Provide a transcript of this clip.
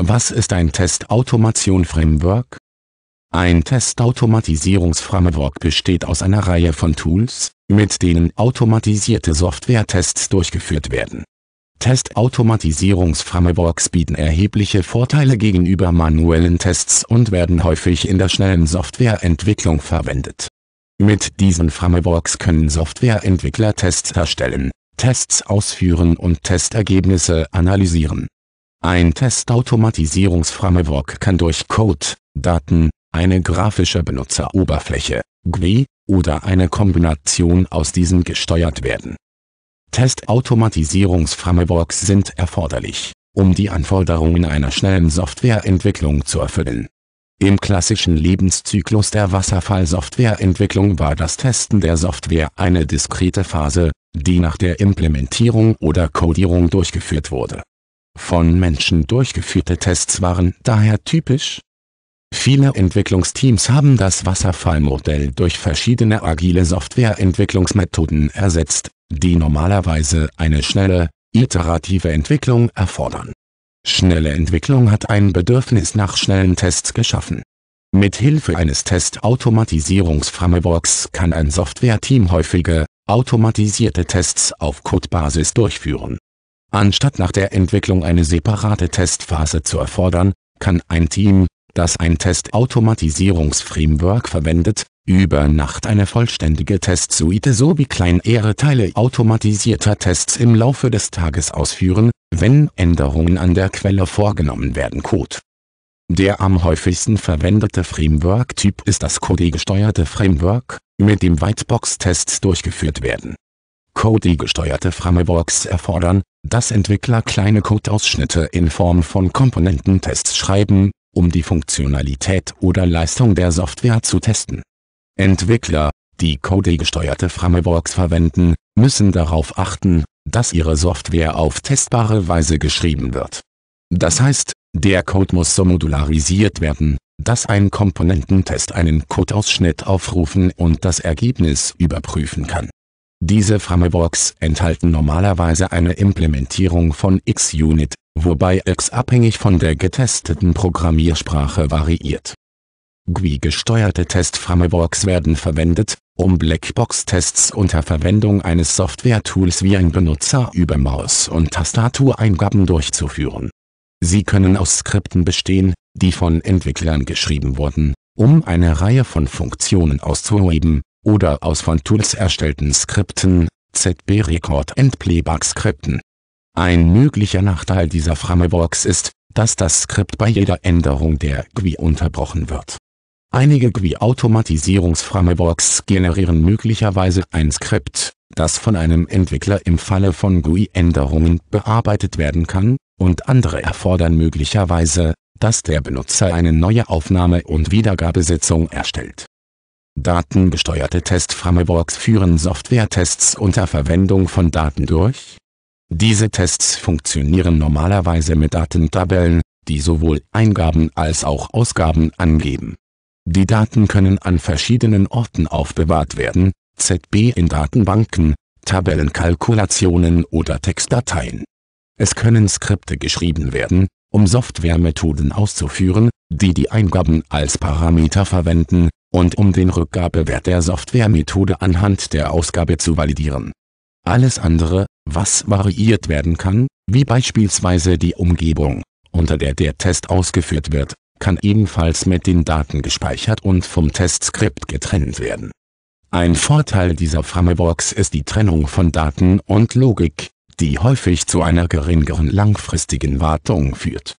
Was ist ein Testautomation-Framework? Ein Testautomatisierungsframework besteht aus einer Reihe von Tools, mit denen automatisierte Software-Tests durchgeführt werden. Testautomatisierungsframeworks bieten erhebliche Vorteile gegenüber manuellen Tests und werden häufig in der schnellen Softwareentwicklung verwendet. Mit diesen Frameworks können Softwareentwickler Tests erstellen, Tests ausführen und Testergebnisse analysieren ein Testautomatisierungsframework kann durch Code, Daten, eine grafische Benutzeroberfläche (GUI) oder eine Kombination aus diesen gesteuert werden. Testautomatisierungsframeworks sind erforderlich, um die Anforderungen einer schnellen Softwareentwicklung zu erfüllen. Im klassischen Lebenszyklus der Wasserfall-Softwareentwicklung war das Testen der Software eine diskrete Phase, die nach der Implementierung oder Codierung durchgeführt wurde von Menschen durchgeführte Tests waren daher typisch. Viele Entwicklungsteams haben das Wasserfallmodell durch verschiedene agile Softwareentwicklungsmethoden ersetzt, die normalerweise eine schnelle, iterative Entwicklung erfordern. Schnelle Entwicklung hat ein Bedürfnis nach schnellen Tests geschaffen. Mit Hilfe eines Testautomatisierungsframeworks kann ein Softwareteam häufige, automatisierte Tests auf Codebasis durchführen Anstatt nach der Entwicklung eine separate Testphase zu erfordern, kann ein Team, das ein Testautomatisierungsframework verwendet, über Nacht eine vollständige Testsuite sowie kleinere Teile automatisierter Tests im Laufe des Tages ausführen, wenn Änderungen an der Quelle vorgenommen werden. Code Der am häufigsten verwendete Framework-Typ ist das Code-gesteuerte Framework, mit dem Whitebox-Tests durchgeführt werden. Code-gesteuerte Frameworks erfordern, dass Entwickler kleine Codeausschnitte in Form von Komponententests schreiben, um die Funktionalität oder Leistung der Software zu testen. Entwickler, die Code-gesteuerte Frameworks verwenden, müssen darauf achten, dass ihre Software auf testbare Weise geschrieben wird. Das heißt, der Code muss so modularisiert werden, dass ein Komponententest einen Codeausschnitt aufrufen und das Ergebnis überprüfen kann diese Frameworks enthalten normalerweise eine Implementierung von XUnit, wobei X abhängig von der getesteten Programmiersprache variiert. GUI-gesteuerte Test-Frameworks werden verwendet, um Blackbox-Tests unter Verwendung eines Software-Tools wie ein Benutzer über Maus- und Tastatureingaben durchzuführen. Sie können aus Skripten bestehen, die von Entwicklern geschrieben wurden, um eine Reihe von Funktionen auszuheben, oder aus von Tools erstellten Skripten, ZB-Record- und Playback-Skripten. Ein möglicher Nachteil dieser Frameworks ist, dass das Skript bei jeder Änderung der GUI unterbrochen wird. Einige GUI-Automatisierungsframeworks generieren möglicherweise ein Skript, das von einem Entwickler im Falle von GUI-Änderungen bearbeitet werden kann, und andere erfordern möglicherweise, dass der Benutzer eine neue Aufnahme und Wiedergabesetzung erstellt Datengesteuerte test führen Software-Tests unter Verwendung von Daten durch. Diese Tests funktionieren normalerweise mit Datentabellen, die sowohl Eingaben als auch Ausgaben angeben. Die Daten können an verschiedenen Orten aufbewahrt werden, ZB in Datenbanken, Tabellenkalkulationen oder Textdateien. Es können Skripte geschrieben werden, um Softwaremethoden auszuführen, die die Eingaben als Parameter verwenden, und um den Rückgabewert der Softwaremethode anhand der Ausgabe zu validieren. Alles andere, was variiert werden kann, wie beispielsweise die Umgebung, unter der der Test ausgeführt wird, kann ebenfalls mit den Daten gespeichert und vom Testskript getrennt werden. Ein Vorteil dieser Frameworks ist die Trennung von Daten und Logik, die häufig zu einer geringeren langfristigen Wartung führt